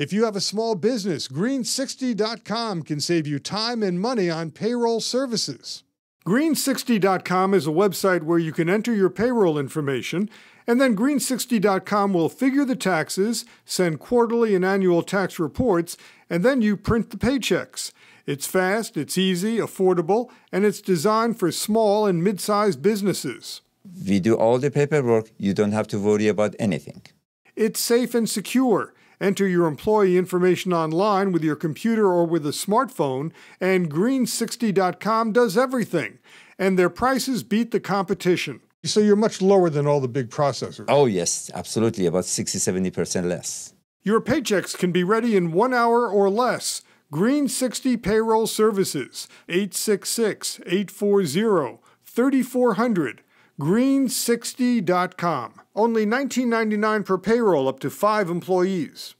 If you have a small business, green60.com can save you time and money on payroll services. Green60.com is a website where you can enter your payroll information, and then Green60.com will figure the taxes, send quarterly and annual tax reports, and then you print the paychecks. It's fast, it's easy, affordable, and it's designed for small and mid sized businesses. We do all the paperwork, you don't have to worry about anything. It's safe and secure. Enter your employee information online with your computer or with a smartphone, and green60.com does everything. And their prices beat the competition. So you're much lower than all the big processors. Oh, yes, absolutely. About 60, 70% less. Your paychecks can be ready in one hour or less. Green 60 Payroll Services, 866 840 3400 green60.com. Only $19.99 per payroll up to five employees.